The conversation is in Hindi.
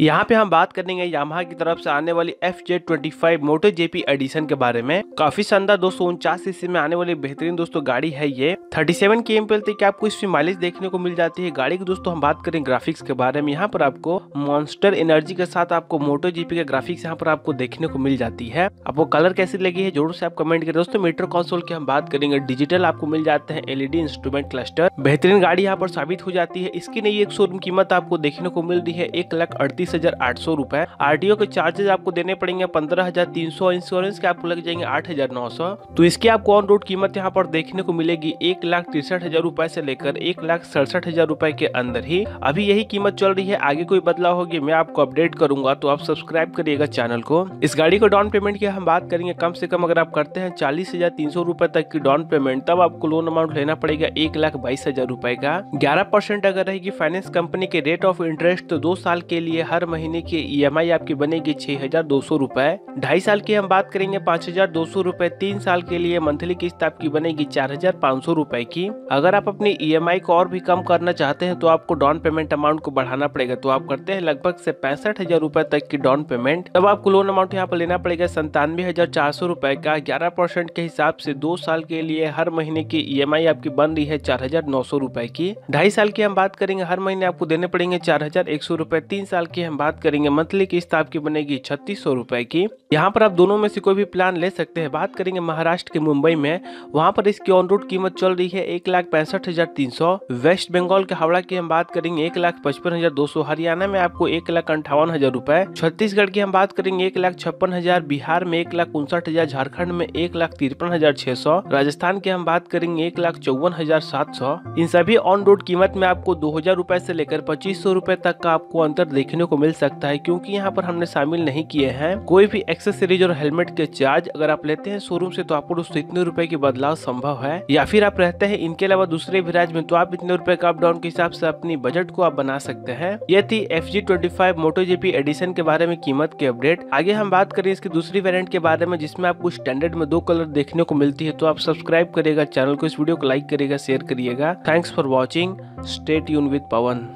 यहाँ पे हम बात करेंगे यामाहा की तरफ से आने वाली F J twenty five Moto JP edition के बारे में काफी शानदार दोस्तों उनचास सीसी में आने वाली बेहतरीन दोस्तों गाड़ी है ये thirty seven K M P तक आपको इसमें माइलेज देखने को मिल जाती है गाड़ी की दोस्तों हम बात करें ग्राफिक्स के बारे में यहाँ पर आपको मॉन्स्टर एनर्जी के साथ आपको मोटो जीपी के ग्राफिक्स यहाँ पर आपको देखने को मिल जाती है आपको कलर कैसी लगी है जरूर से आप कमेंट करें दोस्तों मीटर कॉन्सोल की हम बात करेंगे डिजिटल आपको मिल जाते हैं एलईडी इंस्ट्रूमेंट क्लस्टर बेहतरीन गाड़ी यहाँ पर साबित हो जाती है इसकी नई एक शोरूम कीमत आपको देखने को मिल रही है एक लाख अड़तीस बीस हजार आठ सौ रुपए आरटीओ के चार्जेज आपको देने पड़ेंगे पंद्रह हजार तीन सौ इंश्योरेंस के आपको लग जाएंगे आठ हजार नौ सौ तो इसकी आपको ऑन रोड कीमत यहाँ पर देखने को मिलेगी एक लाख तिरसठ हजार रूपए से लेकर एक लाख सड़सठ हजार रूपए के अंदर ही अभी यही कीमत चल रही है आगे कोई बदलाव होगी मैं आपको अपडेट करूंगा तो आप सब्सक्राइब करिएगा चैनल को इस गाड़ी को डाउन पेमेंट की हम बात करेंगे कम से कम अगर आप करते हैं चालीस हजार तीन सौ रूपए तक की डाउन पेमेंट तब आपको लोन अमाउंट लेना पड़ेगा एक लाख बाईस हजार रूपए का ग्यारह परसेंट अगर रहेगी फाइनेंस कंपनी के रेट ऑफ इंटरेस्ट तो दो साल के लिए हर हर महीने की ईएमआई e आपकी बनेगी छह हजार दो सौ रूपए ढाई साल की हम बात करेंगे पाँच हजार दो सौ रूपए तीन साल के लिए मंथली किस्त आपकी बनेगी चार हजार पाँच सौ रूपए की अगर आप अपनी ईएमआई e को और भी कम करना चाहते हैं तो आपको डाउन पेमेंट अमाउंट को बढ़ाना पड़ेगा तो आप करते हैं लगभग से पैंसठ हजार रूपए तक की डाउन पेमेंट तब आपको लोन अमाउंट यहाँ पर लेना पड़ेगा संतानवे हजार चार सौ रूपए का ग्यारह परसेंट के हिसाब से दो साल के लिए हर महीने की ईएमआई e आपकी बन रही है चार हजार नौ सौ रूपए की ढाई साल की हम बात करेंगे हर महीने आपको देने पड़ेंगे चार हजार एक सौ रूपए तीन साल के की हम बात करेंगे मंथली किस्त आपकी बनेगी छत्तीस सौ रूपए की यहाँ पर आप दोनों में से कोई भी प्लान ले सकते हैं बात करेंगे महाराष्ट्र के मुंबई में वहाँ पर इसकी ऑन रोड कीमत चल रही है एक लाख पैंसठ हजार तीन सौ वेस्ट बंगाल के हावड़ा की हम बात करेंगे एक लाख पचपन हजार दो सौ हरियाणा में आपको एक लाख अंठावन हजार रूपए छत्तीसगढ़ की हम बात करेंगे एक लाख छप्पन हजार बिहार में एक लाख उनसठ हजार झारखण्ड में एक लाख तिरपन हजार छह सौ राजस्थान की हम बात करेंगे एक लाख चौवन हजार सात सौ इन सभी ऑन रोड कीमत में आपको दो हजार रूपए से लेकर पच्चीस सौ रूपए तक का आपको अंतर देखने को मिल सकता है क्योंकि यहाँ पर हमने शामिल नहीं किए हैं कोई भी एक्सेसरीज और हेलमेट के चार्ज अगर आप लेते हैं शोरूम से तो आपको दोस्तों इतने रुपए की बदलाव संभव है या फिर आप रहते हैं इनके अलावा दूसरे भी राज्य में तो आप इतने रुपए का अप डाउन के हिसाब से अपनी बजट को आप बना सकते हैं ये थी F G twenty five Moto GP edition के बारे में कीमत की अपडेट आगे हम बात करें इसकी दूसरी वेरियंट के बारे में जिसमें आपको स्टैंडर्ड में दो कलर देखने को मिलती है तो आप सब्सक्राइब करेगा चैनल को इस वीडियो को लाइक करेगा शेयर करिएगा thanks for watching stay tuned with Pawan